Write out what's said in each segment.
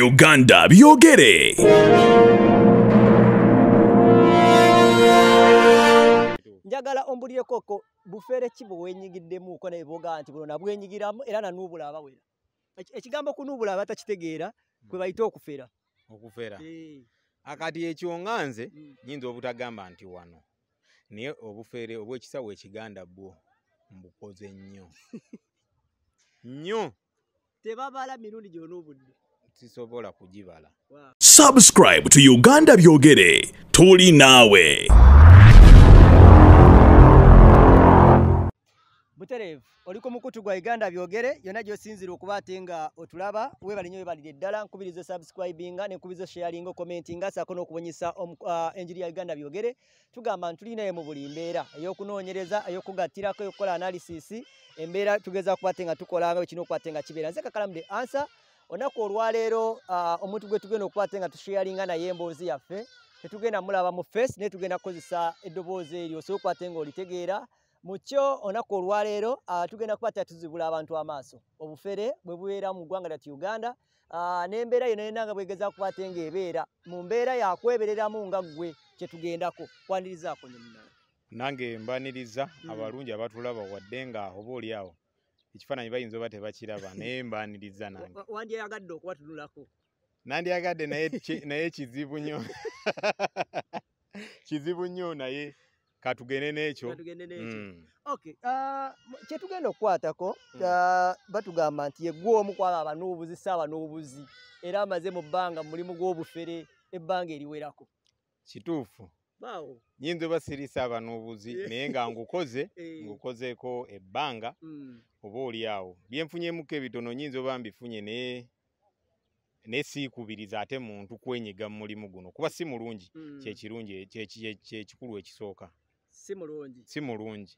Uganda byogere njagala ombulire koko bufere ki bwenyigiddemuko nebuga nti buno nabwenyigiramu era nanubula abawera ekigambo kunubula abatakitegeera hmm. kwebaita okufera okufera akati ekyo nga nze hmm. nyinza obutagamba nti wano naye obufere obwekisawo ekiganda bwo mbukoze nnyo nnyo tebabala mirundi gyonaobudde sisobola kugibala subscribe to uganda byogere tuli naawe butereevu oli ku mukutu gwa uganda byogere yonna gyosinzire okuba ate nga otulaba webali nyo webalire eddala nkubirize subscribinga nenkubiriza sharinga okomentinga saako n'okubonyesa enjiri ya uganda byogere tugamba ntulinaye mu buli mbeera eyokunoonyereza eyokugattirako eyokukola analysis embeera tugeza kuba te nga tukolaekinaokubate nga kibeera nze kakalamude ansa onako olwalero ah, omuntu gwe tugenda okwate nga tushealinga naye emboozi yaffe tetugenda mulaba mu fesi naye tugenda kukozesa eddoboozi eryo osobola okwate nga olitegeera mukyo onako olwalero ah, tugenda kubata tuzibula abantu amaaso obufere bwe bubeera mu ggwanga lati uganda ah, n'embeera yeno yenanga bwegeza kubate nga ebeera mu mbeera yakwebereramu nga ggwe kyetugendako kwanirizaako nyemunala nange mbaniriza hmm. abalungi abatulaba wadde nga oba oli awo ekifaananyi bayinza oba tebakiraba naye mbaaniriza nange wandyagadde okubatunulako nandyagadde naye kizibu nnyo kizibu nnyo naye katugende n'ekyo mm. uh, kyetugenda okukwatako mm. batugamba nti yeggwa omu kwaba abanobuzi saaba n'obuzi era amaze mu bbanga mulimu gw'obufere ebbanga eriwerako kituufu bawo nyinza oba sirisaaba n'obuzi naye nga ngukoze eh. ngukozeeko ebbanga mm. oba oli awo byenfunyemuko ebitono nyinza oba mbifunye naye ne siikubiriza ate muntu kwenyiga mu mulimu guno kuba si mulungi mm. kyekirungi kyekikulu ekisooka si mulungi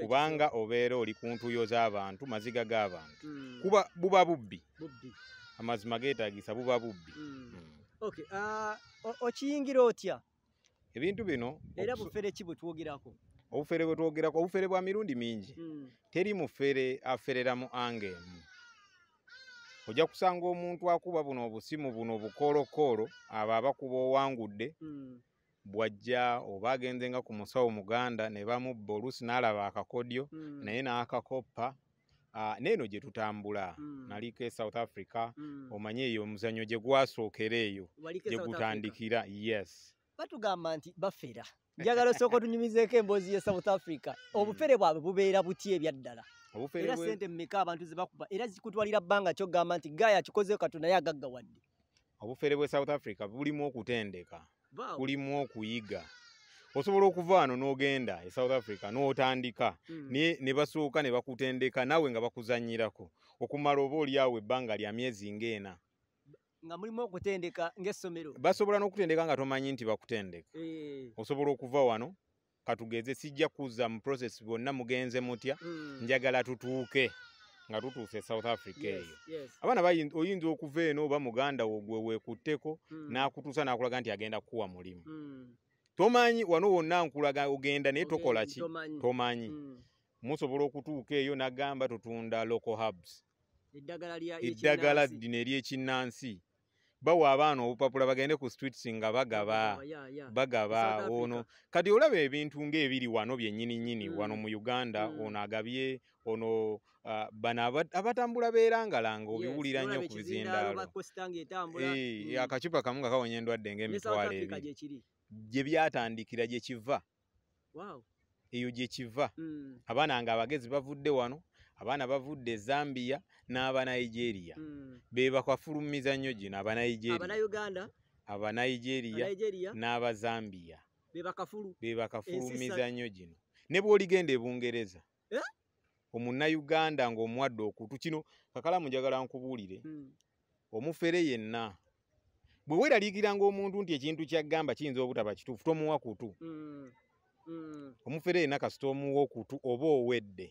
kubanga obeera oli ku ntuyo z'abantu maziga g'abantu mm. kuba buba bubbi amazima geetagisa buba bubbi uh, okiyingira otya ebintu bino era bufere ki bwetwogerako obufere bwetwogerako obufere bwa mirundi mingi hmm. teri mufere afereramu angeemu ojja kusanga omuntu akuba buno obusimu buno obukolokolo abo abakuba owangudde hmm. bwajja oba agenzenga ku musawo muganda ne bamubba oluusi n'alaba akakodyo hmm. naye n'akakoppa neeno gye tutambula naliko e south africa omanye eyo omuzanyo gye gwasookera eyo e gye gutandikira yes batugamba nti bafera njagala osooka otunyumizeeko emboozi ye south africa obufere mm. bwabwe bubeera buti ebyaddala era sente mumeka abantu zebakuba era zikutwalira bbanga kyogamba nti gaaya kikoze katonaye agagga wadde obufere bwe south africa bulimu okutendeka bulimu okuyiga osobola okuva ano n'ogenda e south africa n'otandika mm. ne basooka ne bakutendeka naawe nga bakuzanyirako okumala oba oliawo ebbanga lya myezi ng'ena nga mulimu okutendeka ngaessomero basobola n'okutendeka nga tomanyi nti bakutendeka eh. osobola okuva wano katugeze sijja kuza mu process bonna mugenze mutya mm. njagala tutuuke nga tutuuse south africa eyo abaana oyinza okuva eno oba muganda wogwe wekutteko mm. n'akutuusa n'akulaga nti agenda kukuwa mulimu mm. tomanyi wano wonna nkulaga ogenda naye tokola ki tomanyi musobola okutuuka eyo nagamba tutunda local hubs eddagala lino ery'ekinnansi bawa abaana obupapula bagende ku streets nga bagaba bagaba ono kati olaba ebintu ng'ebiri wano byennyini nyini mm, wano mu uganda mm. ono agabye ono uh, bano abatambula beerangalanga obiwulira nnyo ku bizindaalo mm. akacupa kamu nga kawonya endwadde ng'emitwalo ebi gye byatandikira gye kiva eyo gye kiva abaana nga abagezi bavudde wano abaana bavudde e zambia n'abanigeria mm. bebakwafulumiza nnyo gino abanigeriaabanauganda abanigeria n'abazambia bebakafulumiza nnyo gino ne bwoligenda ebungereza eh? omunauganda ngaomuwadde okutu kino kakala munjagala nkubuulire mm. omufere yenna bwe weraliikiranga omuntu nti ekintu kyagamba kiyinza obutaba kituufu tomuwa kutu mm. mm. omufere yenna kasita omuwa okutu oba owedde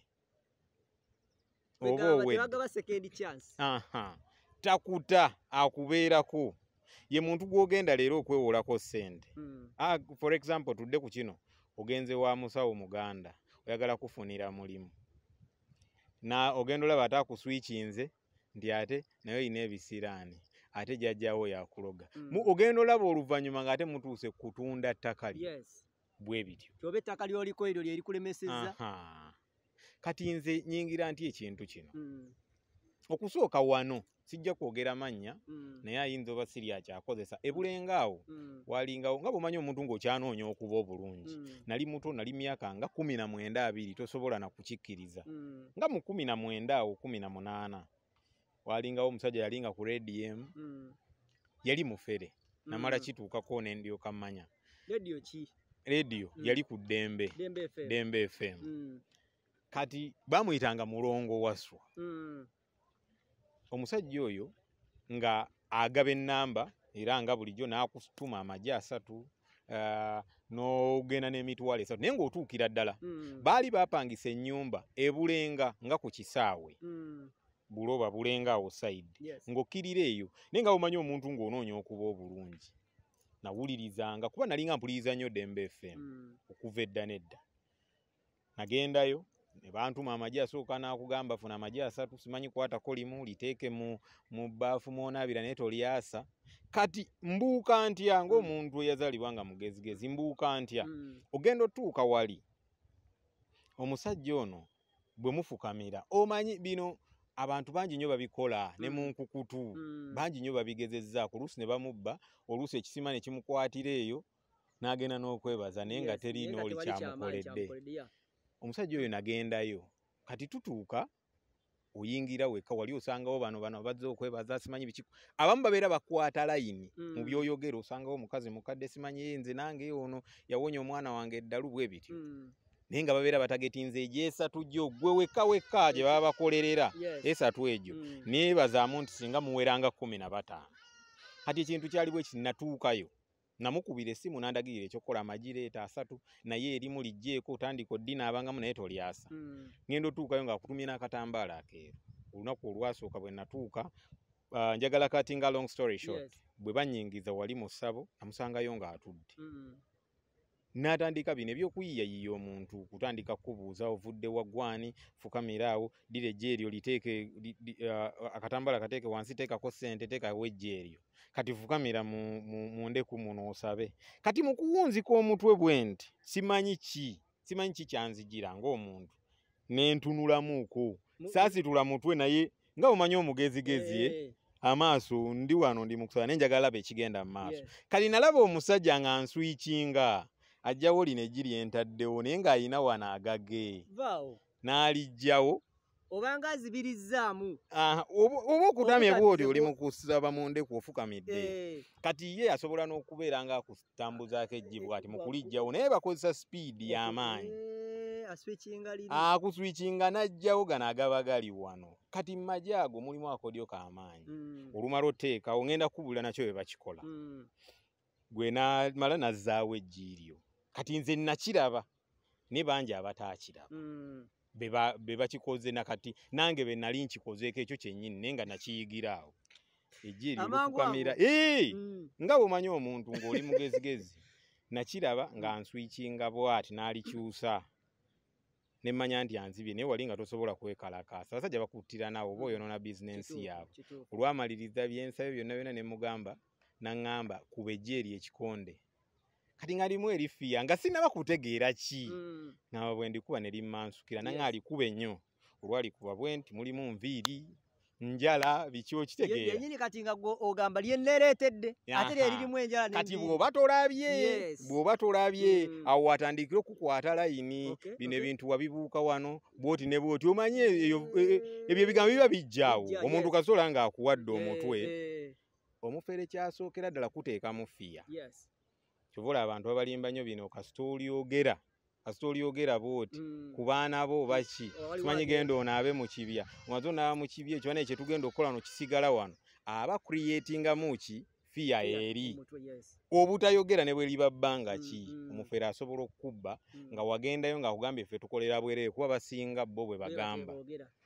tebaga ba second chance aha takuta akubeerako ye muntu gwogenda leero okwewolako sente mm. Ah, for example tudde ku kino ogenze wa musawo muganda oyagala kufunira mulimu na ogenda olaba ate akuswikinze ndi ate naye oyina ebisiraani ate jajjawo yakuloga mm. ogenda olaba oluvannyuma ngaate mutuuse kutunda ttaka lyo yes. bwebityo oba ettaka lyoliko eryo lyerikulemeseza kati nze nyingira nti ekintu kino mm. okusooka wano sijja kwogera mannya mm. naye ayinza oba siri akyakozesa ebulenga awo mm. walingawo nga bwomanyi omuntu ngaokyanoonya okuba obulungi mm. nali muto nali myaka nga kumi na mwenda abiri tosobola nakukikkiriza mm. nga mu kumi na mwenda awo kumi na munaana walingawo omusajja yalinga ku rediemu mm. yali mufere namala mm. kituukako nendyoka mmanya rediyo mm. yali ku ddembe dembe fm, dembe FM. Mm. kati bamuyitanga mulongo waswa mm. omusajja oyo nga agaba ennamba era nga bulijjo nakutuma amajje asatu uh, nogenda n'emitwalo esatu naye ngaotuukira ddala mm. baali bapangisa ennyumba ebulenga nga ku kisaawe mm. buloba bulenga awo saidi yes. ngaokkirira eyo naye nga bumanyi omuntu ng'onoonya okuba obulungi nawulirizanga kuba nalinga mpuliriza nnyo dembe fm mm. okuva edda nedda nagendayo nebantuma amagi asooka nakugamba funa amagi asatu simanyi kwatako limu liteeke mu, mu baafu mwonaabira naye tolyasa kati mbuuka ntya ngaomuntu mm. eyazalibwa nga mugezigezi mbuuka ntya mm. ogenda otuuka wali omusajja ono bwe mufukamira omanyi bino abantu bangi nyo babikola mm. ne munkukutu mm. bangi nyo babigezezzaako oluusi ne bamubba oluusi ekisima ne kimukwatira eyo n'agenda n'okwebaza naye nga yes. teriinaoli kyamukoledde omusajja oyo nagendayo kati tutuuka oyingira weka wali osangawo bano bano bazze okwebaza simanyi biki abamu babeera bakwata layini mm. mu mm. byoyogera osangawo omukazi mukadde simanyi yenze nange ono yawonya omwana wange eddalu bwe bityo mm. naye nga babeera batagetinze egyesatu jo gwe weka weka gye baba bakolerera esatu egyo mm. neebazaamu nti singa muweranga kkumi na bataano kati ekintu kyali bwe kinatuukayo namukubira esimu nandagirira ekyokukola amagira eta asatu naye erimu lijjeeko otandika oddinaabangamu naye tolyasa ŋŋenda hmm. otuukayo ngaakutumye n'akatambaala akeeru olunaku olwasooka bwe natuuka ah, njagala kati nga long story short bwe banyingiza wali mu ssabo namusangayo ng'atudde hmm. n'atandika bino ebyokuyiyayiya omuntu kutandika kkubuuza ovudde waggwani fukamira awo dira ejje eryo liteeke uh, akatambala kateeke wansi teekako sente teekawo ejje eryo kati fukamira mundeku muno osabe kati mu kuwunzika omutwe bwe nti simanyi ki simanyi ki kyanzijira ngaomuntu nentunulamuku saasitula mutwe naye nga omanyi omugezigezie eh, amaaso ndi wano ndi mukusaba naye njagala laba ekigenda mu maaso kati nalaba omusajja nga nswikinga ajjawo lino ejiri entaddewo naye ng'ayina wano agage n'alijjawo obanga azibirizzaamu oba okutamya bwoti oli mukusaba mundeku ofukamidde eh. kati ye asobola n'okubeera nga akutambuzaako ejjibwa ati mukulijjawo naye bakozesa sipiidi y'amaanyi eh, akuswikinga n'ajjawo gano agaba gali wano kati mumaje ago mulimu akodyo k'amaanyi hmm. olumala oteekawo ngenda kukubulira nakyo bwe bakikola hmm. gwe namala nazzaawo ejjiiryo kati nze nakiraba ne bangi abataakiraba mm. be bakikoze na kati nange be nali nkikozeeko ekyo kyennyini naye nga nakiyigira awo ejje eriukukamira e mm. nga bwomanyi omuntu ng'oli mugezigezi nakiraba nga nswikinga bwati n'alikyusa nemanya nti anzibye naye wali nga tosobola kwekalakasa basajja bakuttira nawo oba oyonona bizinensi yaabwe olwamaliriza byensabe byonna byonna nemugamba naŋŋamba kuba ejje eri ekikonde kati ng'alimu erifiya nga sinaba kutegeera ki mm. naba bwe ndikuba ne limmansukira yes. naŋaalikuba ennyo olwalikuba bwe nti mulimu nviiri njala biki okitegeera yenyini kati nga ogamba lyenleeretedde ate lyeririmu enjala kati bw'oba tolabye bw'oba tolabye mm. awo watandikire okukwata layini bino ebintu wabibuuka wano bw'oti ne bw'oti omanye mm. e, e, ebyo ebigambo biba bijjaawo omuntu kasola ng'akuwadde omutwe eh, eh. omufere kyasookera ddala kuteeka mu fiya yes. kyova ola abantu babalimba nnyo bino kasita olyogera kasita olyogera booti mm. ku baana bo baki kimanyi oh, genda ono abe mu kibya omaze onaaba mu kibya ekyo banaekye tugenda okukola no kisigala wano aba kuriyetingamuki fiya eri obutayogera ne bweliba bbanga mm, ki mm. omufere asobola okukubba nga wagendayo ngaakugambye ffe tukolera bwerere kuba basinga bo bwe bagamba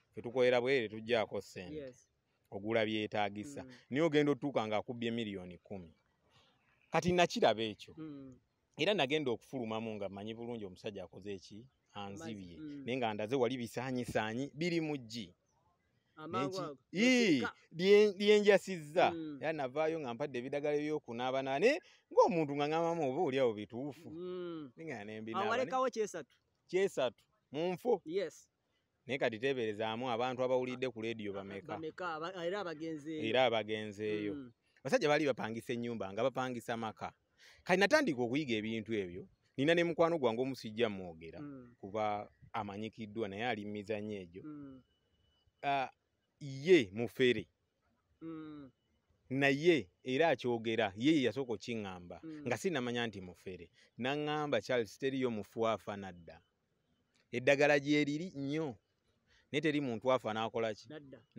ffetukolera bwerere tujjaako sente ogula byetaagisa niye ogenda otutuuka ngaakubbye miliyoni kumi kati nakiraba ekyo mm. era nagenda okufulumamu nga manyi bulungi omusajja akoze eki anzibye mm. naye nga ndaze wali bisaanyisaanyi biri mu ggi lyenjasizza mm. era navaayo nga mpadde ebidagala ebyokunaaba naba naye ng'omuntu nga ngambamu oba oliawo bituufu mm. kyesatu mu nfo naye kati tebeerezaamu abantu abawulidde ku lediyo bameka era abagenzeeyo mm. basajja baali bapangisa ennyumba nga bapangisa maka kati natandika okuyiga ebintu ebyo nina ne mukwano gwange omusijja mwogera mm. kuba amanyikiddwa naye alimizanyo egyo mm. ye mufere mm. naye era akyogera ye yeyasooka okiŋŋamba nga sinamanya nti mufere naŋŋamba charles teriyo mufuafa nadda eddagala gyeriri nnyo naye teri muntu afa naakolaki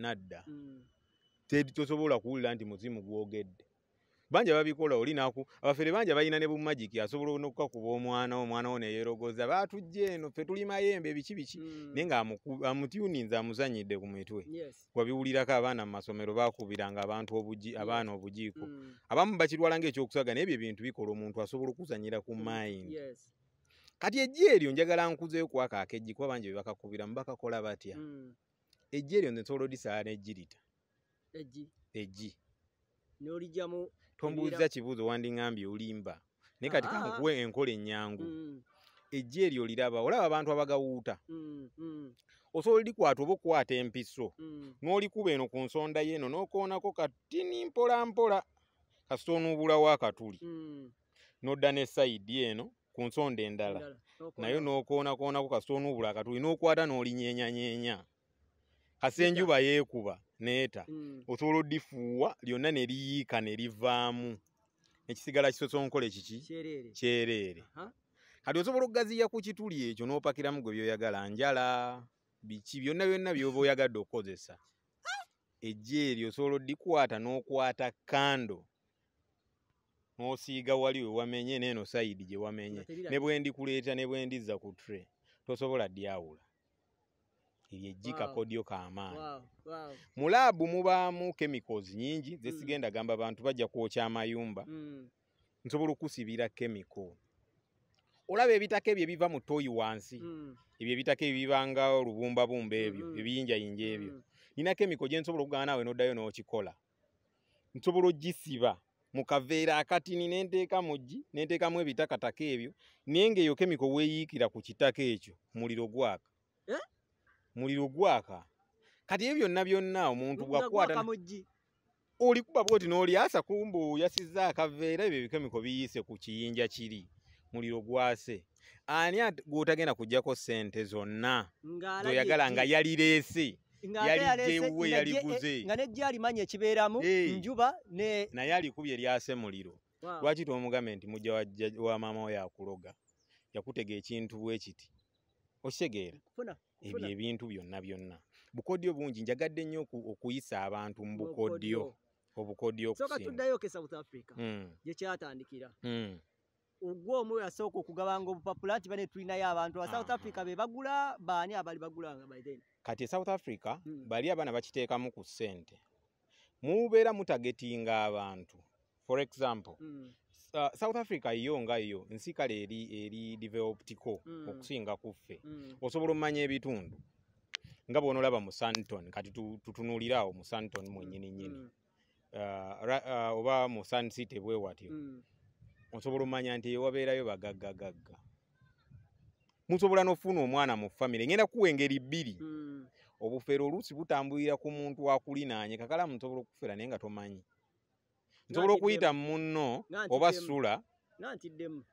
nadda tosobola kuwulira nti muzimu gwogedde banja babikola olinaku abafere banja balina ne bumagiki asobola nokukakuba omwana omwana wo neyeerogoza batujja eno fe tuli mayembe biki biki hmm. naye nga amutyuninza amuzanyidde ku mitwe wabiwulirako abaana mu masomero bakubiranga abantu abaana obujiiko hmm. abamu bakirwala ngaekyokusaga naye ebyo ebintu bikola omuntu asobola okuzanyira ku hmm. mind kati ejja eryo njagala nkuzeyo kuwakaaka ejji kuba banja bye bakakubiramu bakakola batya ejja eryo nze nsobola odisaala nejjirita eji eji n'oligyamu tombuuza kibuuzo wandiŋambye olimba naye kati ah, ah, kankukuwe ah. enkola ennyangu mm. eji eryo liraba olaba abantu abagawuuta mm, mm. osobola likwata oba okukwata empiso n'olikuba eno ku nsonda yeeno n'okoonako katini mpolampola kasita onuubulawo akatuli n'odda ne sayidi eno ku nsonda endala naye n'okoonakoonako kasita onuubula akatuli n'okwata n'olinyeenyanyeenya kasi enjuba yeekuba neeta mm. osobola oddifuuwa lyonna ne liyiika ne livaamu ekisigala kisosonkola ekiki kyereere kati osobola okugaziya ku kituli ekyo n'opakiramu gwe byoyagala njala biki byonna byonna byoba oyagadde okukozesa ejje eryo osobola oddikwata n'okwata kando n'osiiga wali wewamenye neeno sayidi gye wamenye ne bwe ndikuleeta ne bwe ndizza ku tre tosobola ddyawula eryejjika kodyo kaamaani mu laabu mubaamu chemicals nyingi zesigenda mm. gamba bantu bajja kwokya amayumba mm. nsobola okusibira chemical olaba ebitako ebyo ebiva mu toyi wansi mm. ebyo ebitako ebibanga olubumbabumba ebyo ebiyinjayinja ebyo nina chemical gye nsobola okugaana naawe n'oddayo n'okikola nsobola ogisiba mukaveera akatini nenteeka mugi nenteekamu ebitakataka ebyo naye ngaeyo chemical weeyiikira ku kitako ekyo muliro gwaka eh? muliro gwaka kati ebyo byonna byonna omuntu gwakwata olikuba bwoti n'olyasa kumbu yasizza akaveera ebyo ebikemiko biyise ku kiyinja kiri muliro gwase ani gwotagenda kujjako sente zonna zoyagala nga yalireese yalijewuwe yaliguze nga eh, nejyalimanya ekibeeramu njuba naye alikubye lyase muliro lwaki tomugambe nti mujja wa maama we akuloga yakutega ekintu bwekiti okitegeera ebyo ebintu byonna byonna bukodyo bungi njagadde nnyo okuyisa abantu mu bukodyo obukodyoyekyatandikira hmm. hmm. ogwa omu yasooka okugabanga obupapula nti bane tulinayo abantu basouth africa bebagula baani abali bagulanga kati esouth africa hmm. bali abaana bakiteekamu ku ssente mubeera mutagetinga abantu for example south africa yo nga yo ensikala eri eri developedko mm. okusinga kuffe mm. osobola omumanya ebitundu nga bwonoolaba mu santon kati tutunuulireawo mu santon mwenyininyini mm. mm. uh, uh, oba mu san city bwewatyo mm. osobola omumanya nti ewabeerayo bagaggagagga musobola n'ofuna omwana mu famire ngenda kuwa engeri bbiri mm. obufeero oluusi butambulira ku muntu wakulinaanye kakala musobola okufeera naye nga tomanyi nsobola okuyita munno oba ssula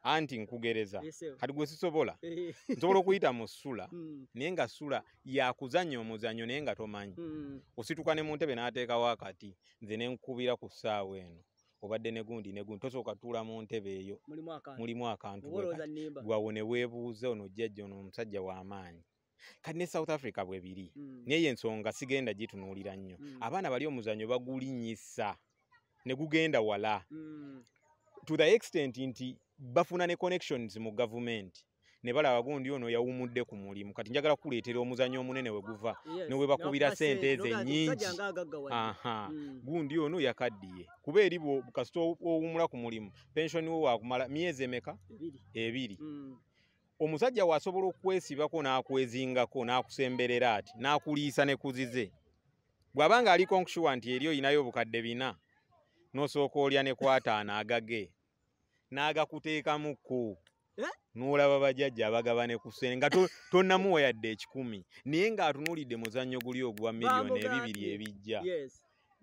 anti nkugereza kati gwe sisobola eh. nsobola okuyita mu ssula hmm. naye nga ssula yakuzannya omuzannyo naye nga tomanyi hmm. osituka ne mu ntebe n'ateekawo akati nze ne nkubira ku ssaawa eno obadde ne gundi ne gundi tosooka tuula mu ntebe eyo mulimu akantu gwawo ne weebuuza ono jjajja ono omusajja w'amaanyi kati ne south africa bwe biri hmm. naye yo ensonga sigenda gitunuulira nnyo abaana bali omuzannyo bagulinyisa negugenda wala mm. to the extent nti bafuna ne connections mu government nebalaba gundi ono yawumudde ku mulimu kati njagala kuleetera omuzanyo omunene we guva yes. newe bakubira sente eze nyingi gundi ono yakaddiye kuba eri kasita owumula ku mulimu pension wo wakumala myezi emeka ebiri mm. omusajja wasobola okwesibako n'akwezingako n'akusemberera ati n'akuliisa ne kuzize bw'aba nga ali konkushuwa nti eri oyinayo obukadde bina nosooka olya nekwataana agage nagakuteekamuku eh? nolaba bajajja abagaba nekusene nga tonamuwa yadde ekikumi naye ngaatunulidde muzanyo guli ogwa miliyoni ebibiri ebijja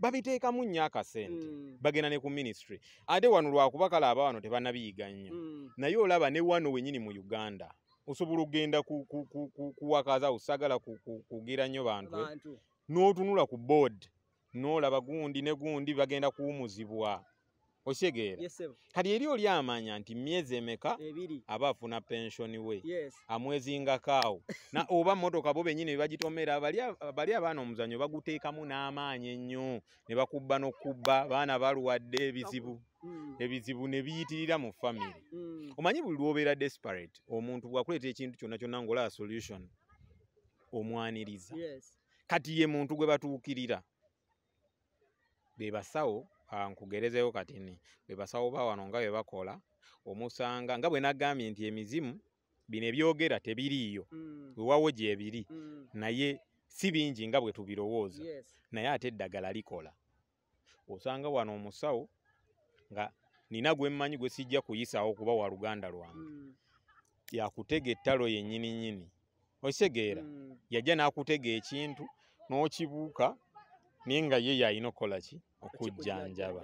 babiteekamu nnyo akasente mm. bagenda ne ku ministry ate wano lwakuba kale aba wano tebanabiyiga nnyo mm. naye olaba ne wano wenyini mu uganda osobola okgenda kuwakaza usagala kugira nnyo bantu eh? n'otunula ku board nolaba gundi ne gundi bagenda kuwumuzibwa okitegeera yes, kati eri oli amanya nti myezi emeka aba afuna pensioni we yes. amwezingakaawo oba motoka bo benyini bebagitomera bali abaana omuzanyo baguteekamu n'amaanyi ennyo ne bakubba n'okubba baana balwadde ebizibu mm. ebizibu ne biyitirira mu famiry mm. omanyi buli lwobeera desperate omuntu bwakuleeta ekintu kyonna kyonna ngaolaba solution omwaniriza kati ye muntu gwe batuukirira be basawo ah, nkugerezeyo katini be basawo ba wano nga bwe bakola omusanga nga bwe naggambye nti emizimu bino ebyogera tebiriiyo wewawo mm. gyebiri mm. naye si bingi nga bwe tubirowooza yes. naye ate eddagala likola osanga wano omusawo nga nina gwe mmanyi gwe sijja kuyisawo kuba wa luganda lwange mm. yakutega ettalo yennyininnyini okitegeera mm. yajja n'akutega ekintu n'okibuuka naye nga ye yalina okukolaki okujjanjaba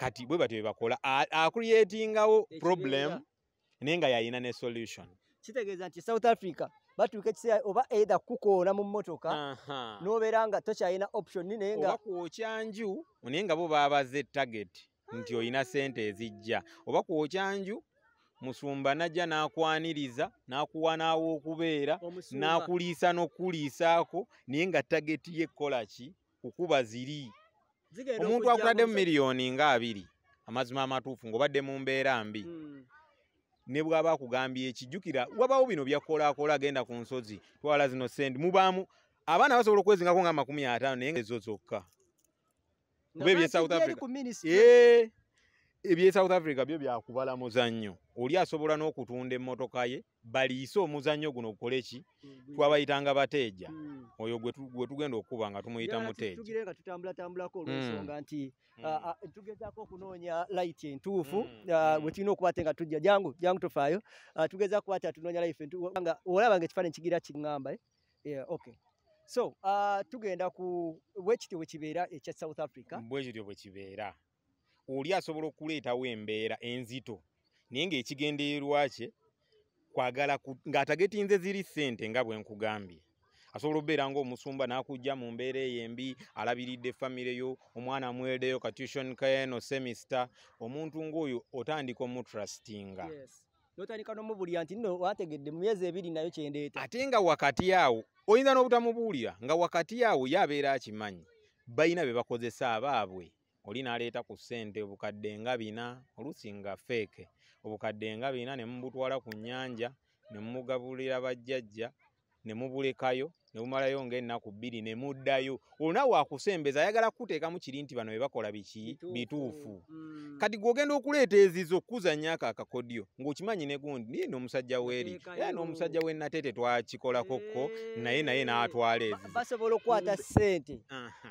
kati bwe batyo bebakola acreatingawo problem naye nga yalina ne solution kitegeeza nti south africa batuuka ekiseera oba eitha kukoona mu mmotoka nobeera nga tokyalina optioni naye nga kwokyanju naye nga bo baabaza etaget nti olina sente ezijja oba kwokyanju musumba najja n'akwaniriza n'akuwa naawe okubeera n'akuliisa n'okukuliisaako naye nga tageti yekkola ki kukuba ziri omuntu akuladde mu miliyoni nga abiri amazima amatuufu ngaobadde mu mbeera mbi hmm. ne bwaba akugambye ekijjukira wabawo bino byakkolakola agenda ku nsozi twala zino sente mubaamu abaana basobola okwezingako nga amakumi ataano naye ezo zokka kuba ebyesouth africa ebye south africa byo byakubala muzannyo oli asobola n'okutunda emmotoka ye baliise omuzannyo guno kukoleki twabayitanga bateeja hmm. oyo gwe tugenda okuba nga tumuyita mutejaga tutambulatambulako olwensonga hmm. nti hmm. tugezako okunoonya lit entuufu wetulina okubate nga tujja jangu jangu tofaayo tugeza kubate atunoonya lif nga olaba nga ekifaananyi kigira kiŋŋamba eh, okay so tugenda ku bwekityo bwekibeera ekya south africa bwekityo bwekibeera oli asobola okuleetawo embeera enzito naye ngaekigendererwa kye kwagala ng'atagetinze ziri ssente nga bwe nkugambye asobola okubeera ngaomusumba n'akujja mu mbeera eyo embi alabiridde efamire yo omwana amuweddeyo ka tution kaeno semista omuntu ng'oyo otandika omutrustinga notandika nomubuulira nti nno wategedde myezi ebiri nayo kyendeeta ate nga wakati awo oyinza n'obutamubuulira nga wakati awo ye abeera akimanyi balina be bakozesa abaabwe oli n'aleeta ku ssente obukadde nga bina olusinga feeke obukadde nga biina ne mubutwala ku nnyanja ne mugabulira bajjajja ne mubulekayo nobumalayo ngaennaku bbiri ne muddayo olina wakusembeza ayagala kuteekamu kiri nti bano webakola biki bituufu mm. kati gweogenda okuleeta ezizo okuzanya ako akakodyo ng'okimanyi negundi naye n'omusajja weeri era n'omusajja wennatete twakikolakokko eh. naye naye n'atwala ezizobasobola okukwata mm. ssente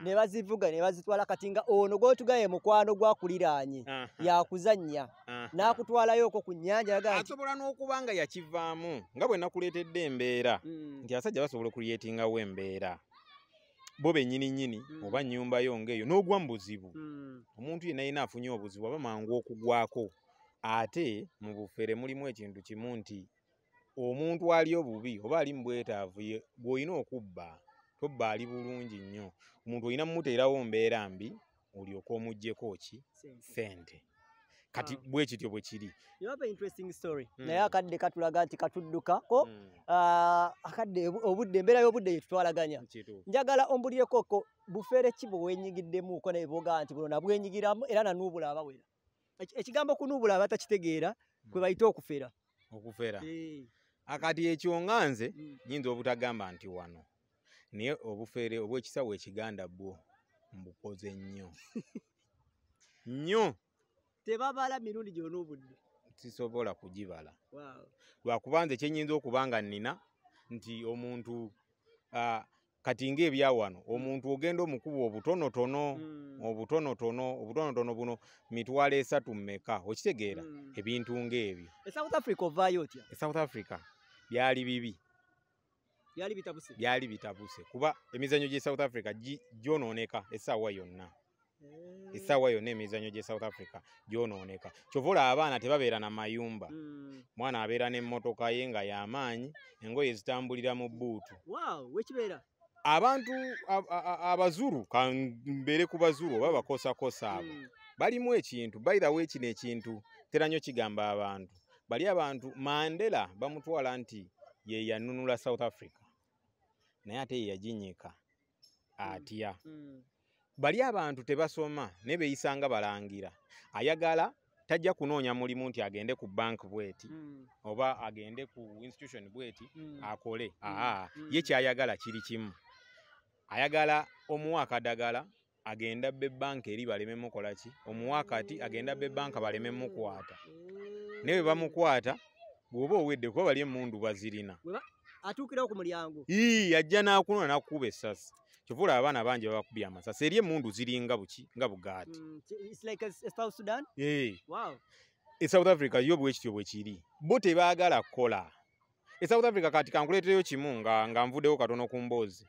ne bazivuga ne bazitwala kati nga ono gwotugaye mukwano gwakuliraanye yakuzannya n'akutwalayo okwo ku nnyanja asobola n'okuba nga yakivaamu nga bwe nakuleetedde embeera mm. nti asajja basobola okuliyeta ezisingawo embeera bo benyini nyini hmm. oba nyumba yo ngaeyo n'ogwa mu buzibu hmm. omuntu yenna yina afunye obuzibu aba mangu okugwako ate mu bufere mulimu ekintu kimu nti omuntu ali obubi oba ali mu bwetaavu gweolina okubba tobba ali bulungi nnyo omuntu olina mumuteerawo mbeera mbi olyoka omuggyeko ki sente kati uh, bwe kityo bwe kiri naye hmm. akadde katulaga nti katuddukako hmm. ah, akadde obudde embeera y'obudde yetutwalaganya njagala ombulirekoko bufeere ki bwewenyigiddemuko naye bwogaa nti buno nabwenyigiramu era nanuubula abawera ekigambo kunuubula abatakitegeera kwe hmm. bayite okufera okufera akati ekyo nga nze nyinza obutagamba nti wano naye obufeere obwekisawo ekiganda bwo mbukoze nnyo nnyo tebabala mirundi gyona obudde sisobola kugibala lwakuba nze kyenyinza okuba nga nnina nti omuntu kati ngaebya wano omuntu ogenda omukubu obutonotono hmm. obutonotono obutonotono buno mitwalo esatu mmeka okitegeera hmm. ebintu ngaebyo esouth africa ovaayo otya esouth africa byali bibi byali bitabuse kuba emizanyo gye south africa gyononeka essaawa yonna Eh. essaawa yonna emizanyo gye south africa gyonooneka kyovola abaana tebabeera na mayumba mm. mwana abeera n'emmotoka ye nga y'amaanyi engoye zitambulira mu buutu abantu abazulu kambeere ku bazulu oba bakosakosa abo mm. balimu ekintu bayirawo ekino ekintu teranyo kigamba abantu bali abantu mandela bamutwala nti ye yanunula south africa naye ate ye yaginyika mm. atya mm. mm. bali abantu tebasoma ne beeyisa nga balangira ayagala tajja kunoonya mulimu nti agende ku bank bweti mm. oba agende ku institution bweti mm. akole mm. aa mm. ye kyayagala kiri kimu ayagala omuwa akadagala agenda be banka eri baleme mukolaki omuwa kati agenda be banka baleme mukwata hmm. naye bwe bamukwata bw'oba owedde kuba bali emundu bazirina atuukirawo ku mulyango ii ajja n'akunona n'akukuba essasi kyovula abaana bangi babakubya amasasi eri emundu ziringa buki nga bugaati mm, esouth eh. e africa yo bwekityo bwekiri bo tebaagala kukola esouth africa kati kankuleetereyo kimu nga nvuddeko katono ku mboozi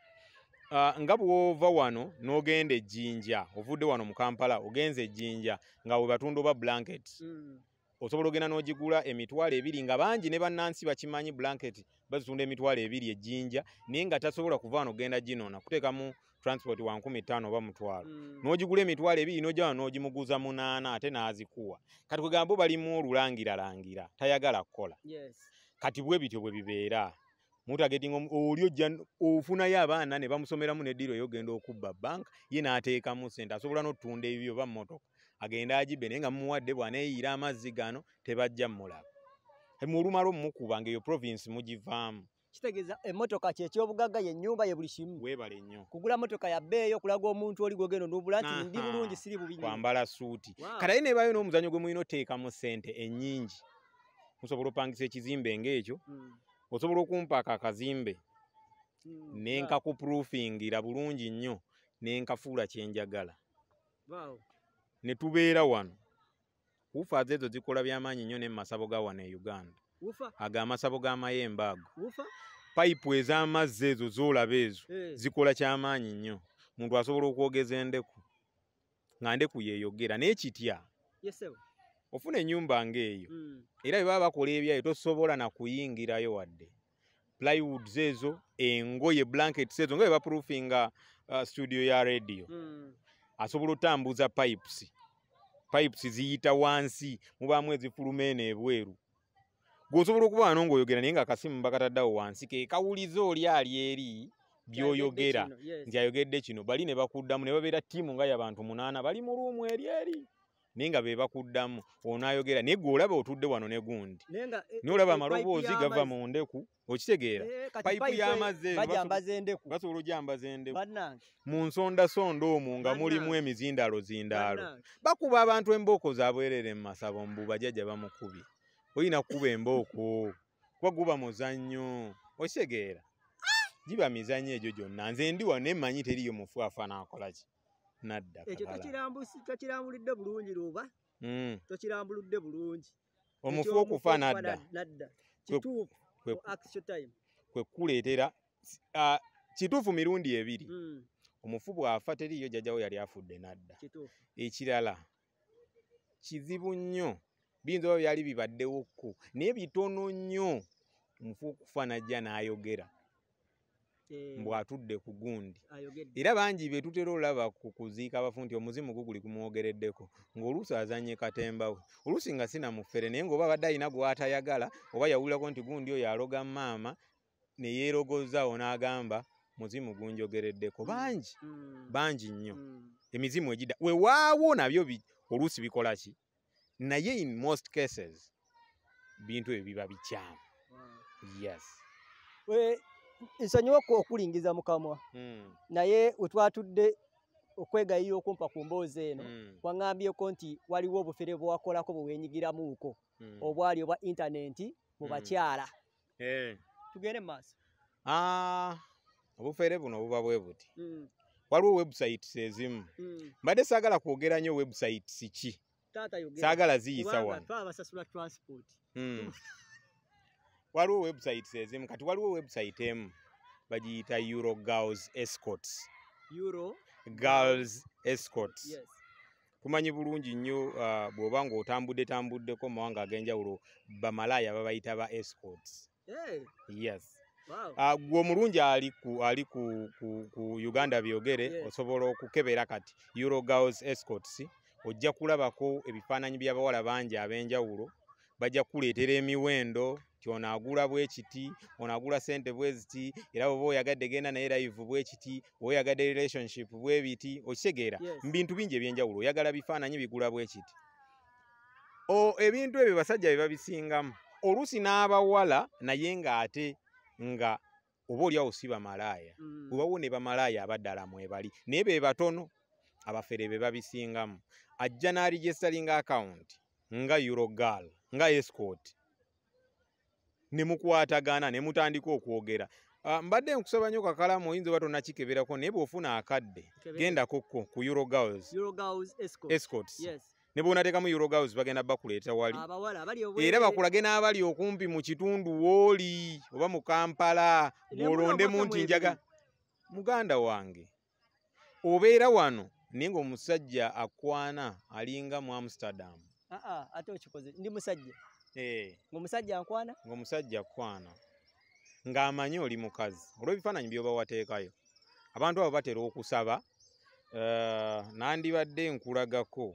ah, nga bwova wano n'ogenda ejjinja ovudde wano mu kampala ogenza ejjinja nga bwe batunda oba blanket mm. osobola ogenda n'ogigula emitwalo ebiri nga bangi ne bannansi bakimanyi blanketi bazitunda emitwalo ebiri ejjinja naye nga tasobola kuvaano ogenda ginona kuteekamu transport wa 15 oba mutwalo hmm. n'ogigula emitwalo ebiri n'ogyawa n'ogimuguza munaana ate n'azikuwa kati kwegamba balimu olulangiralangira tayagala kukola kati bwe bityo bwe bibeera mutagetinga oli ojja ofunayo abaana ne bamusomeramu neddiiro yogenda okubba bank ye n'ateekamu sente asobola n'otutunda ebyo oba mmotoka agenda agibe naye nga mumuwadde bwaneeyiira amazzi gano tebajja mulaba mulumala omumukuba ngaeyo provinsi mugivaamu kitegeeza emotoka kyekyobugagga yenyumba ye buli kimu webale nnyo kugula motoka yabbeeyo okulaga omuntu oli gwogendo nobula nti ndi bulungi siri bubikwambala suuti wow. kalaye nebayo n'omuzanyo gwe mulina oteekamu ssente ennyingi osobola opangisa ekizimbe ngaekyo mm. osobola okumpaaka akazimbe mm. nenkakupruufingira bulungi nnyo nenkafuula kyenjagala wow. ne tubeera wano wufa ze ezo zikola byamaanyi nnyo nemumasabo ga wano e uganda ago amasabo g'amayembe ago payipu ez'amazzi ezo z'olaba eh. ezo zikola kyamaanyi nnyo muntu asobola okwogeza endeku nga ndeku yeeyogera naye kitya ofuna ennyumba ng'eyo hmm. era bye baba bakola ebyayo tosobola nakuyingirayo wadde plywoods ezo engoye blanketis ezo nga bye bapruufinga uh, studio ya rediyo hmm. asobola otambuza pipes pipes ziyita wansi mubaamu ezifuluma eno ebweru gweosobola okuba wano ngaoyogera naye nga akasimu bakataddewo wansi kekawuliza oli ali eri byoyogera nti ayogedde kino bali ne bakuddamu ne babeera ttiimu nga yabantu munaana bali mu luumu eri eri naye nga be bakuddamu onaayogera naye gwe olaba otudde wano ne gundi naye eh, olaba eh, amaloboozi gava mu ndeku okitegeera eh, payipu y'amazzebasobola ogyambaza endeku mu nsondasonda omwo nga mulimu emizindaalo zindaalo bakuba abantu embooko zabwerere mu masabo mu bubajajja bamukubye olina kukuba embooko kuba guba muzannyo okitegeera giba mizannyo egyo gyonna nze ndi wa nemmanyi teriyo mufu afaanaakolaki nadda ekyo tokirambulidde bulungi luba hmm. tokirambuludde bulungi omufu okufa nadda kwekuleetera kituufu mirundi ebiri hmm. omufu bwafa teriyo jajawo yali afudde nadda ekirala kizibu nnyo biyinza oba byali bibaddewokko naye bitono nnyo omufu okufa najja n'ayogera bw'atudde ku gundi era bangi be tutera olaba ku kuziika abafu nti omuzimu guguli gumwogereddeko ng'oluusi azanye katembawe oluusi nga sinamufere naye ngaoba abadde alina gwatayagala oba yawulirako nti gundi oyo aloga maama ne yeerogozawo n'agamba muzimu gunjogereddeko mm, bangi mm, bangi nnyo mm. emizimu egida wewaawo nabyo oluusi bikola ki naye in most cases bintu ebyo biba bikyamu yes nsonyiwa okulingiza mukamwa hmm. naye wetwatudde okwegayira okumpa ku mboozi eno kwaŋambyeko hmm. nti waliwo obufere bwewakolako bwewenyigiramuuko obwali hmm. obwa intaneti mu bakyala eh. tugende mumaaso ah, obufere buno buba bwe buti waliwo websites ezimu mbadde saagala kwogera nyo websites ki saagala ziyisa wano waliwo websites ezimu kati waliwo website emu bagiyita euro girls escots euro girls escots yes. tumanyi bulungi nnyo uh, bw'oba nga otambudde tambuddeko mawanga ag'enjawulo bamalaaya babayita ba escots hey. yes uh, gwe omulungi ali ku uganda byogere osobola okukebera kati euro girls escots ojja kulabako ebifaananyi by'abawala bangi ab'enjawulo bajja kuleetera emiwendo tionagula bwekiti onagula sente bweziti era oba oyagadde genda naye live bwekiti oyagadde relationship bwebiti okitegeera yes. mubintu bingi ebyenjawulo oyagala bifaananyi bigula bwekiti ebintu ebyo basajja bebabisingamu oluusi n'abawala naye ngaate nga oba oliawo si bamalaaya mm. webawo ne bamalaaya abaddala mwebali naye be batono abafere be babisingamu ajja n'aregisteringa akawunti nga eurogal nga escot nemukwatagana nemutandika okwogera ah, mbadde nkusaba nyo kakalamu oyinza oba tonakikeberako naye bwofuna akadde gendakokko ku urogirlscots nebonatekamu urogirls bagenda bakuleeta wali ah, era bakulage n'abali okumpi mu kitundu wooli oba mu kampala bwolondemu nti njaga muganda wange obeera wano naye ngaomusajja akwana alinga mu amsterdamu ah, ate okikoze ndi musajja Eh. ng'omusajja akwana ng'omusajja akwana ng'amanyi oli mukazi olw'ebifaananyi byoba wateekayo abantu abo batera okusaba eh, nandibadde nkulagako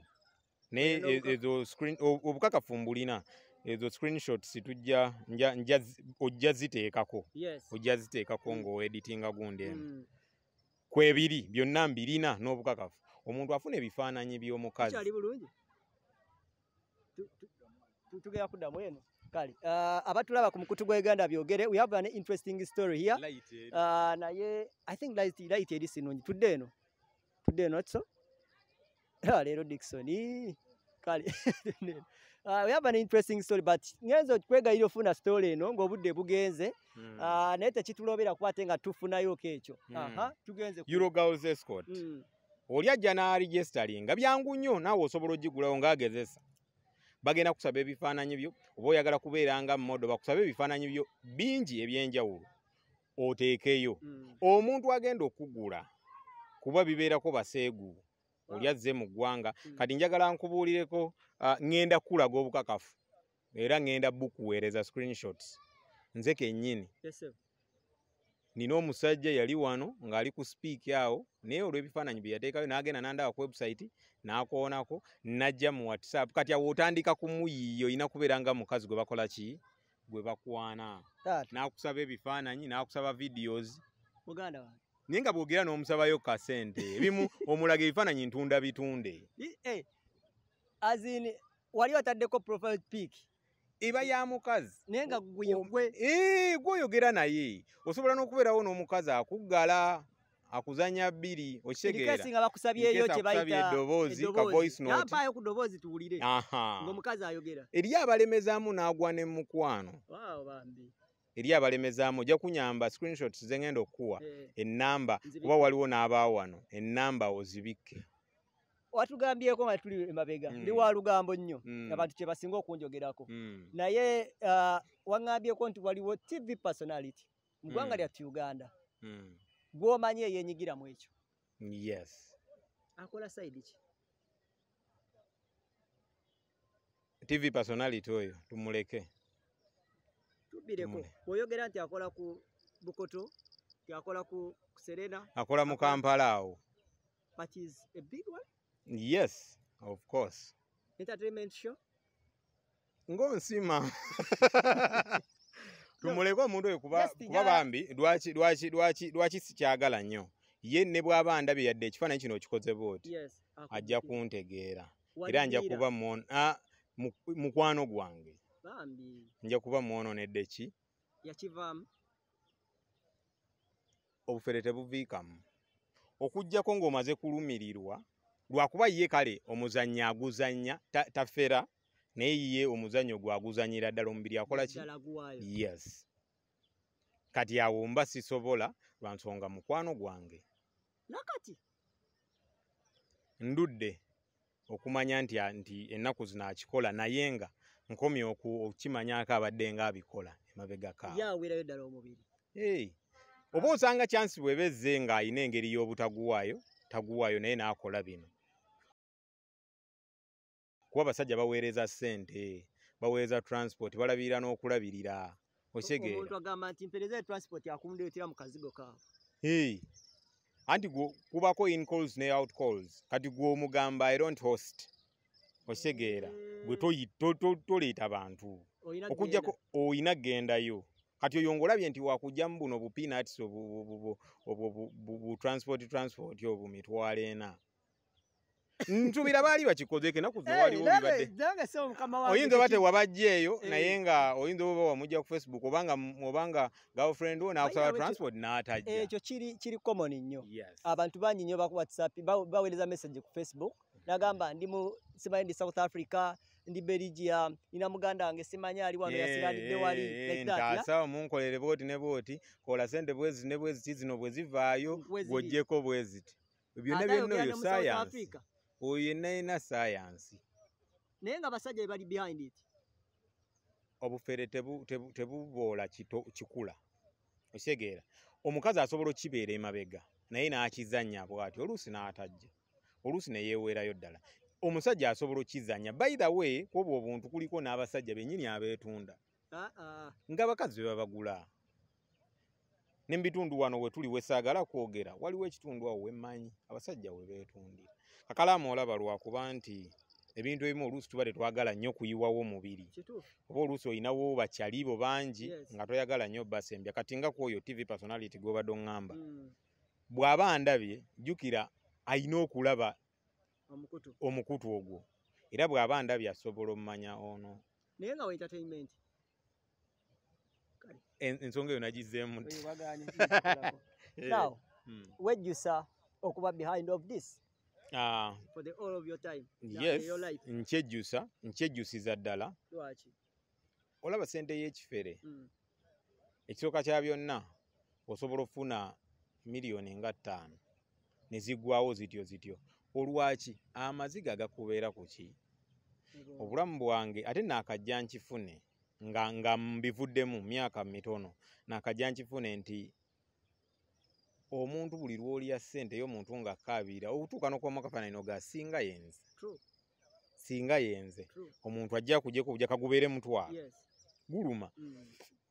naye ezo obukakafu mbulina ezo screenshots tujja ojja ziteekako ojja ziteekako mm. ng'oweditinga gundi emu mm. kwebiri byonna mbirina n'obukakafu omuntu afuna ebifaananyi by'omukazi tugeya kudamu yenu kali uh, abatulaba ku mukutu gwe Uganda byogere we have an interesting story here uh, na ye i think light light edi sinungi tudeno tudeno so ha lero dixon kali uh, we have an interesting story but ngenzo kwega ilo funa story eno ngo budde bugenze mm. uh, na ete chitulobira kwate nga tufuna yo kecho mm. aha tugenze ku euro girls escort mm. oli ajana registering byangu nyo nawo osobolo jigulawo ngagezesa bagenda kusaba ebifaananyi byo oba oyagala kubeera nga modo bakusaba ebifaananyi byo bingi ebyenjawulo oteekeyo hmm. omuntu agenda okugula kuba bibeerako baseegu ah. olyazze mu ggwanga hmm. kati njagala nkubuulireko ah, ŋŋenda kulaga obukakafu era ŋŋenda bukuweereza screenshots nze kennyini nina omusajja yali wano ng'ali ku sipiiki awo naye olw'ebifaananyi bye yateekayo n'agenda nandaba ku webusayiti n'akoonako najja mu whatsapp kati awo otandika ku muyiiyo olina kubeera nga mukazi gwe bakola ki gwe bakwana n'akusaba ebifaananyi n'akusaba vidiyos naye nga bwogera n'omusabayo kasente ebimu omulaga ebifaananyi ntunda bitunde eh, azin wali otaddeko profile piki iba ya mukazi naye nga gwe gweoyogera naye osobola n'okubeerawo n'omukazi akuggala akuzanya bbiri okitegeeasinga bakusabyeyo kyebaddoboozi tuwulire ngaomukazi ayogera eri abalemezaamu n'agwa ne mukwano eri abalemezaamu ojja kunyamba screenshot zengenda okukuwa eh. ennamba kuba waliwo n'abaawo wano ennamba ozibikke watugambyeko nga tuli emabega ndi mm. walugambo nnyo mm. abantu kye basinga okunjogerako mm. naye uh, waŋŋambyeko nti waliwo tv personality mu ggwanga mm. lyattu uganda mm. gwomanyi eyenyigiramu ekyo yes. akola saidi ki tv personality oyo tumuleke tubireko bweoyogera nti akola ku bukoto ti akola ku serena akola mu kampala awo Yes, of course. Entertainment show? Ngo nsima. Tumuleko omuntu oyo kuba kuba bambi lwaki lwaki lwaki lwaki sikyagala nnyo. Ye ne bw'aba andabye yadde ekifaananyi kino okikoze bw'oti. Yes. Ajja kuntegeera. Era nja kuba mon ah, mukwano gwange. Bambi. Nja kuba mwononedde ki? Yakivaamu. Obufere tebuviikamu. Okuggyako ng'omaze kulumirirwa. lwakuba ye kale omuzanyi aguzanya tafera naye ye omuzanyi ogwaguzanyira ddala omubiri akolaki yes kati awo mba sisobola lwansonga mukwano gwange nakati ndudde okumanya nti nti ennaku zino akikola naye nga nkomye okukimanyako abadde nga abikola emabegakaawerayo ddala omubiri oba osanga kyansi bwebezze ng'alina engeri y'obutaguwaayo taguwaayo naye n'akola bino kuba abasajja baweereza ssente baweereza transport balabirira n'okulabirira anti kubako incalls ne outcalls kati gwe omugamba ironi host osegeera mm. gwe toleeta bantu okujjako oyina gendayo kati oyo ngaolabye nti wakujjamu buno bupinatis obutransport transport obwo mitwalo ena ntubira baali bakikozeeko enaku zewaliwo eh, bibadde oyinza oba tewabajja eyo eh. naye nga oyinza oba wamujja ku facebook obanga obanga girlfriend wo nakusaba transport n'atajja eh, ekyo kiri kiri common nnyo abantu bangi nnyo bakuwhatsapp baweereza message ku facebook nagamba mm-hmm. ndi mu simanyi ndi south africa ndi belgium nina muganda wange simanyi ali wano yasiradidde wali ntasawo munkolere bwoti ne bwoti kola sente bwezi ne bwezi ti zino bwezivaayo gwojjeko bwezi ti byonna byonna oyo science oyo yenna yina sayansi naye nga basajja bebali behind it obufere tebuboola kikula okitegeera omukazi asobola okkibeera emabega naye n'akizannya bwati oluusi n'atajja oluusi neyeweerayo ddala omusajja asobola okkizannya bayirawe kuoba obuntu kuliko n'abasajja benyini abeetunda nga bakazi bebabagula ne mubitundu wano wetuli wesaagala kwogera waliwo ekitundu awo wemmanyi abasajja webeetundira kakalaamu olaba lwakuba nti ebintu ebimu oluusi tuba tetwagala nnyo kuyiwawo omubiri oba oluusi olinawo bakyaliibo bangi nga toyagala nnyo basembya kati nga kuoyo tv personality gobadde oŋŋamba hmm. bw'aba ndabye jjukira ayina okulaba omukutu ogwo era bw'aba ndabye asobola omumanya ono naye nga entertainment ensonga eyo nagizeemu ti eh, hmm. wejjusa okuba behind of this Uh, for the all of your time, yes, your life. nkyejjusa nkyejjusiza ddala lwaki olaba sente y'ekifere mm. ekisooka kya byonna osobola okufuna miliyoni nga ttaano ne zigwawo zityo zityo olwaki amaziga gakubeera ku ki obulamu bwange ate naakajja nkifune nga mbivuddemu myaka mitono naakajja nkifune nti omuntu buli lwolya ssente yomuntu nga akabira okutuuka nokwama kafananino ga singa yenze singa yenze omuntu ajja kujeko ja kagubeere mutwalo guluma mm.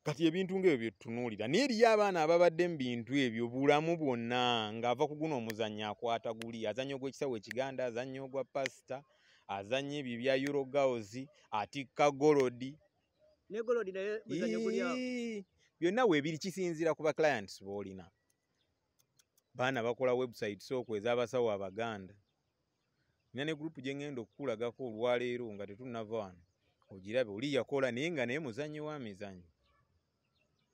kati ebintu ngaebyo byetutunuulira naye eriyo abaana ababadde mubintu ebyo bulamu bwonna ng'ava ku guno omuzanyo akwata guli azanya ogwekisawo ekiganda azanya ogwa pasita azanya ebyo bya urogawozi atikka golodi byonna weebiri kisinziira kuba clients boolina baana bakola website sooko ez'abasawo abaganda nina ne gurupu gye ŋŋenda okukulagako olwaleero nga tetunnava wano ogirabe oli yakola naye nga naye muzanyi wa mizanyo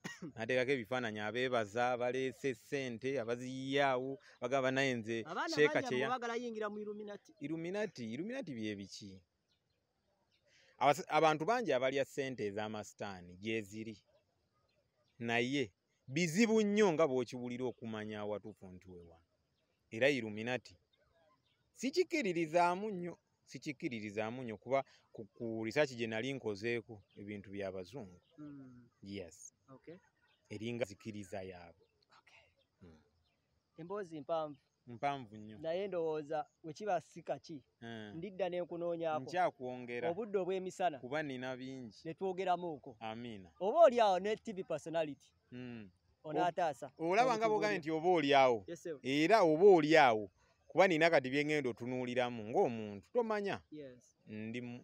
nateekako ebifaananyi abeebaza baleese ssente abaziyiyaawo bagamba naye nze sheeka iluminati iluminati byebiki abantu bangi abalya ssente ez'amasitaani gyeziri naye bizibu nnyo nga bw'okiwulira okumanya awatuufu nti wewa era iruminati sikikiririzaamu nnyo sikikiririzaamu nnyo kuba ku risaaki gye nali nkozeeku ebintu by'abazungu hmm. yes eringa zikiriza yaabwe hmm. emboozi mpanvu mpanvu nnyo naye ndowooza wekiba sikaki hmm. ndidda nenkunoonyako nkyakwongera obudde obw'emisana kuba nina bingi netwogeramuuko amiina oba oli awo ne tv personality onaataasa olaba nga bogambye nti oba oliawo era oba oliawo kuba nina kati byeŋŋenda otunuuliramu ng'omuntu tomanya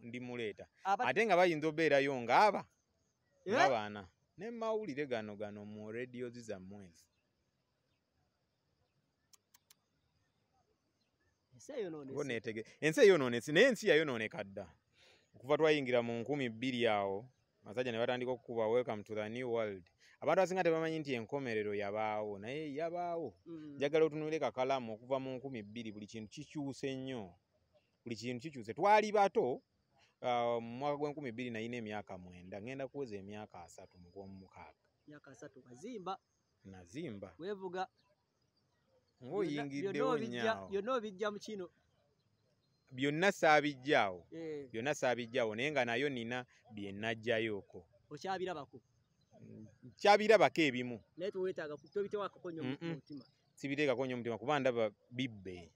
ndimuleeta ate nga bayinza obeerayo ngaaba eh? ngabaana nemawulire gano gano mu rediyo zizamwe ensi eyonoonesi naye ensi yayonooneka dda okuva twayingira mu nkumi bbiri awo masajja ne batandika okukuba welcome to the new world abantu asinga tebamanyi nti enkomerero yabaawo naye yabaawo mm. njagala otunuire kakalamu okuva mu nkumi bbiri buli kintu kikyuse nnyo buli kintu kikyuse twali bato uh, mu mwaka gw'enkumi bbiri nayina emyaka mwenda ngenda kuweza emyaka asatu mu gwomumukaaga myaka asatu wazimba nazimba wevuga ngaoyingidde byonna obijja mu kino byonna saabijjaawo eh. byonna saabijjaawo naye nga nayo nina byenajjayooko okyabirabako kyabirabako ebimu sibireeka konya omutima kuba ndaba bibbe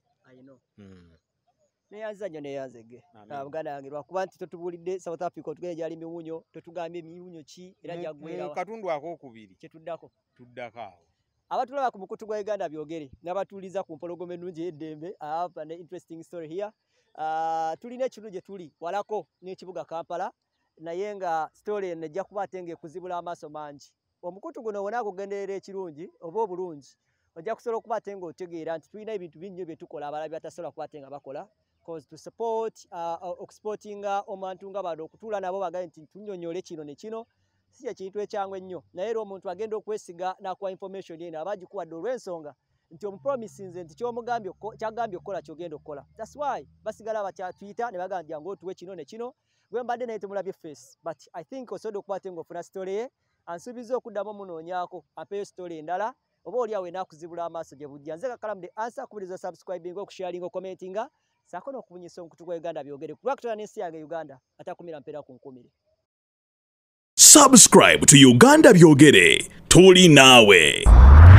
nayazanyo mm. neyanzege abganangirwa kuba nti totubulidde south africa otugene gyali miwunyo totugambye miwunyo ki era gyagwerakatundu akokubiri kyetuddako tuddakoawo abatulaba ku mukutu gwa uganda byogere nabatuliza ku mpologoma ennungi yeddembe aapa ah, ne interesting story here ah, tulina ekiru gye tuli walako n'ekibuga kampala naye nga story eno ejja kuba ate ngaekuzibula amaaso mangi omukutu guno wonaagugenderera ekirungi oba obulungi ojja kusobola okuba ate ngaotegeera nti tulina ebintu binnyo byetukola abalala byatasobola kuba ate nga bakola okusupotinga uh, uh, uh, omuntu nga bano okutuula nabo bagae nti tunyonyole kino nekino si kyekintu ekyangu ennyo naye era omuntu agenda okwesiga nakuwa information eno aba agikuwadde olw'ensonga nti omupromisi nze nti kyagambye okukola kyogenda okukola tasway basigala bakyatuyita ne bagaa jangu otuwe kino nekino wembadde naye temulabye face but i think osobodde okubate nga ofuna sitole ye ansuubiza okuddamu omunoonyaako ampeeyo sitole endala oba oliawo enaakuzibula amaaso gye bujja nze kakalamude ansa akubiriza subscribing okusharinga okommentinga saako n'okubunyisa omukutu gwa uganda byogere ku lwakitona n'ensi yange uganda atakumira mpeera ku nkumire subscribe to uganda byogere tuli naawe